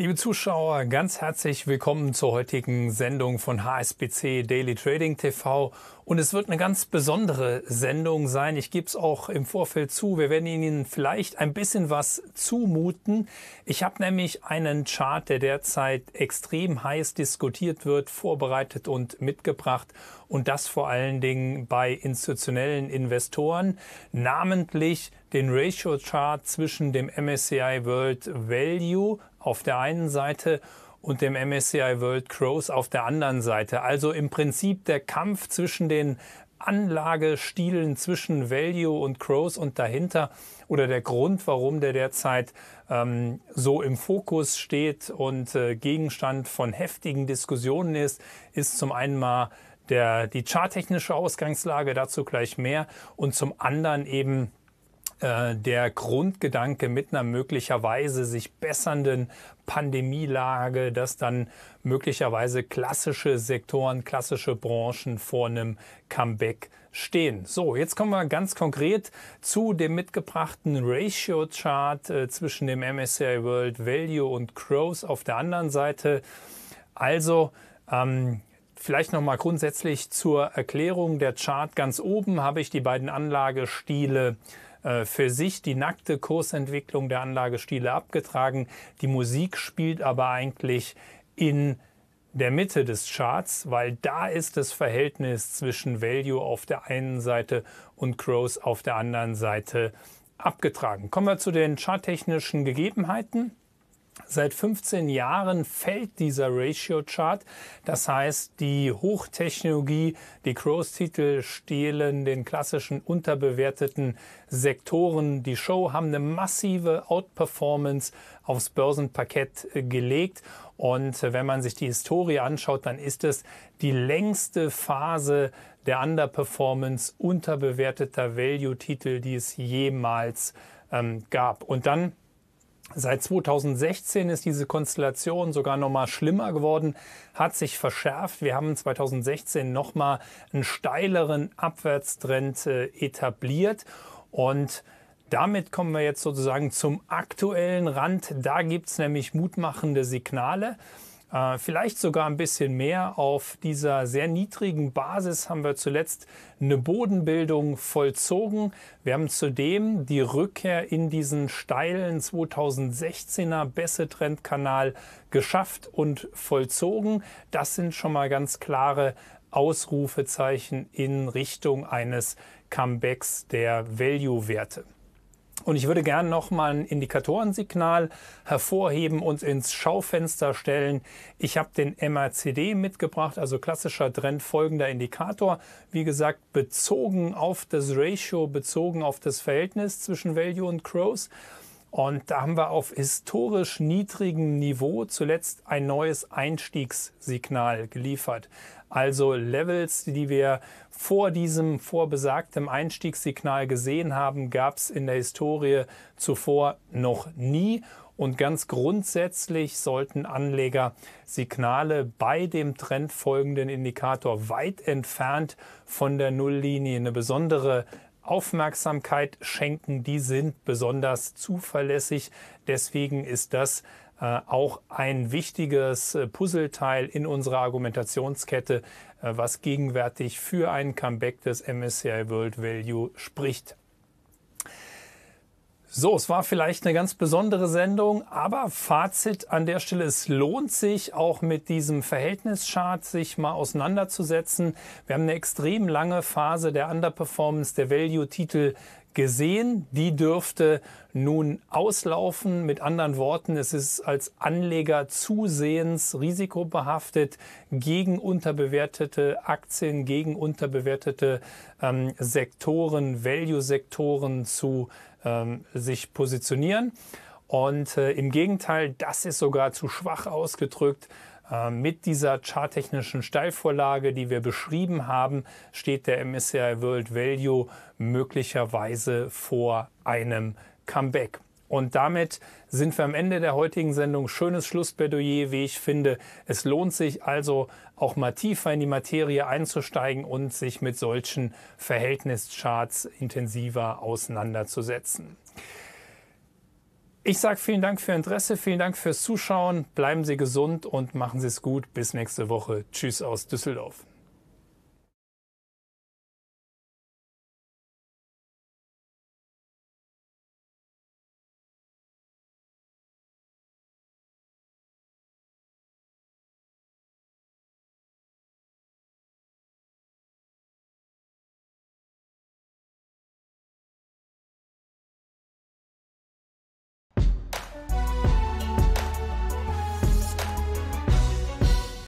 Liebe Zuschauer, ganz herzlich willkommen zur heutigen Sendung von HSBC Daily Trading TV. Und es wird eine ganz besondere Sendung sein. Ich gebe es auch im Vorfeld zu. Wir werden Ihnen vielleicht ein bisschen was zumuten. Ich habe nämlich einen Chart, der derzeit extrem heiß diskutiert wird, vorbereitet und mitgebracht und das vor allen Dingen bei institutionellen Investoren, namentlich den Ratio Chart zwischen dem MSCI World Value auf der einen Seite und dem MSCI World Growth auf der anderen Seite. Also im Prinzip der Kampf zwischen den Anlagestilen zwischen Value und Growth und dahinter oder der Grund, warum der derzeit ähm, so im Fokus steht und äh, Gegenstand von heftigen Diskussionen ist, ist zum einen mal der, die charttechnische Ausgangslage, dazu gleich mehr. Und zum anderen eben äh, der Grundgedanke mit einer möglicherweise sich bessernden Pandemielage, dass dann möglicherweise klassische Sektoren, klassische Branchen vor einem Comeback stehen. So, jetzt kommen wir ganz konkret zu dem mitgebrachten Ratio-Chart äh, zwischen dem MSCI World Value und Growth auf der anderen Seite. Also ähm, Vielleicht nochmal grundsätzlich zur Erklärung der Chart. Ganz oben habe ich die beiden Anlagestile äh, für sich die nackte Kursentwicklung der Anlagestile abgetragen. Die Musik spielt aber eigentlich in der Mitte des Charts, weil da ist das Verhältnis zwischen Value auf der einen Seite und Growth auf der anderen Seite abgetragen. Kommen wir zu den charttechnischen Gegebenheiten. Seit 15 Jahren fällt dieser Ratio-Chart. Das heißt, die Hochtechnologie, die Growth-Titel stehlen den klassischen unterbewerteten Sektoren die Show, haben eine massive Outperformance aufs Börsenparkett äh, gelegt. Und äh, wenn man sich die Historie anschaut, dann ist es die längste Phase der Underperformance unterbewerteter Value-Titel, die es jemals ähm, gab. Und dann Seit 2016 ist diese Konstellation sogar nochmal schlimmer geworden, hat sich verschärft. Wir haben 2016 nochmal einen steileren Abwärtstrend äh, etabliert und damit kommen wir jetzt sozusagen zum aktuellen Rand. Da gibt es nämlich mutmachende Signale äh, vielleicht sogar ein bisschen mehr. Auf dieser sehr niedrigen Basis haben wir zuletzt eine Bodenbildung vollzogen. Wir haben zudem die Rückkehr in diesen steilen 2016er Bässe-Trendkanal geschafft und vollzogen. Das sind schon mal ganz klare Ausrufezeichen in Richtung eines Comebacks der Value-Werte. Und ich würde gerne nochmal ein Indikatorensignal hervorheben und ins Schaufenster stellen. Ich habe den MACD mitgebracht, also klassischer Trend folgender Indikator. Wie gesagt, bezogen auf das Ratio, bezogen auf das Verhältnis zwischen Value und Growth. Und da haben wir auf historisch niedrigem Niveau zuletzt ein neues Einstiegssignal geliefert. Also Levels, die wir vor diesem, vor Einstiegssignal gesehen haben, gab es in der Historie zuvor noch nie. Und ganz grundsätzlich sollten Anleger Signale bei dem trendfolgenden Indikator weit entfernt von der Nulllinie eine besondere Aufmerksamkeit schenken, die sind besonders zuverlässig. Deswegen ist das äh, auch ein wichtiges äh, Puzzleteil in unserer Argumentationskette, äh, was gegenwärtig für ein Comeback des MSCI World Value spricht. So, es war vielleicht eine ganz besondere Sendung, aber Fazit an der Stelle, es lohnt sich auch mit diesem Verhältnischart sich mal auseinanderzusetzen. Wir haben eine extrem lange Phase der Underperformance der Value-Titel gesehen. Die dürfte nun auslaufen. Mit anderen Worten, es ist als Anleger zusehends risikobehaftet gegen unterbewertete Aktien, gegen unterbewertete ähm, Sektoren, Value-Sektoren zu ähm, sich positionieren. Und äh, im Gegenteil, das ist sogar zu schwach ausgedrückt. Äh, mit dieser charttechnischen Steilvorlage, die wir beschrieben haben, steht der MSCI World Value möglicherweise vor einem Comeback. Und damit sind wir am Ende der heutigen Sendung. Schönes Schlussplädoyer, wie ich finde. Es lohnt sich also auch mal tiefer in die Materie einzusteigen und sich mit solchen Verhältnischarts intensiver auseinanderzusetzen. Ich sage vielen Dank für Ihr Interesse, vielen Dank fürs Zuschauen. Bleiben Sie gesund und machen Sie es gut. Bis nächste Woche. Tschüss aus Düsseldorf.